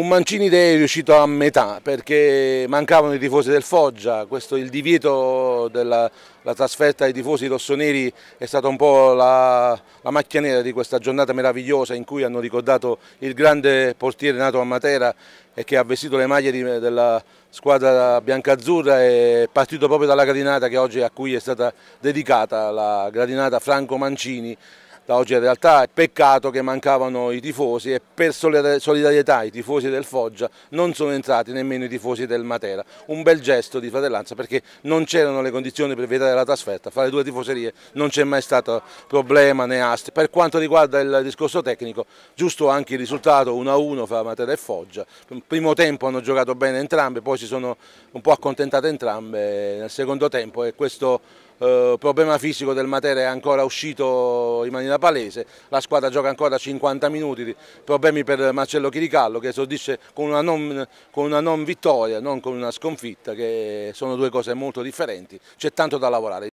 Un Mancini Day riuscito a metà perché mancavano i tifosi del Foggia, questo il divieto della trasferta ai tifosi rossoneri è stata un po' la, la, macchia nera di questa giornata meravigliosa in cui hanno ricordato il grande portiere nato a Matera e che ha vestito le maglie di, della squadra biancazzurra e partito proprio dalla gradinata che oggi a cui è stata dedicata la gradinata Franco Mancini da oggi in realtà. Peccato che mancavano i tifosi e per solidarietà i tifosi del Foggia non sono entrati nemmeno i tifosi del Matera. Un bel gesto di fratellanza perché non c'erano le condizioni per vietare la trasferta. Fra le due tifoserie non c'è mai stato problema né aste. Per quanto riguarda il discorso tecnico, giusto anche il risultato 1-1 fra Matera e Foggia. Primo tempo hanno giocato bene entrambe, poi si sono un po' accontentate entrambe nel secondo tempo e questo eh, problema fisico del Matera è ancora uscito in maniera maniera palese, la squadra gioca ancora 50 minuti, problemi per Marcello Chiricallo che esordisce con una, non, con una non vittoria, non con una sconfitta, che sono due cose molto differenti, c'è tanto da lavorare.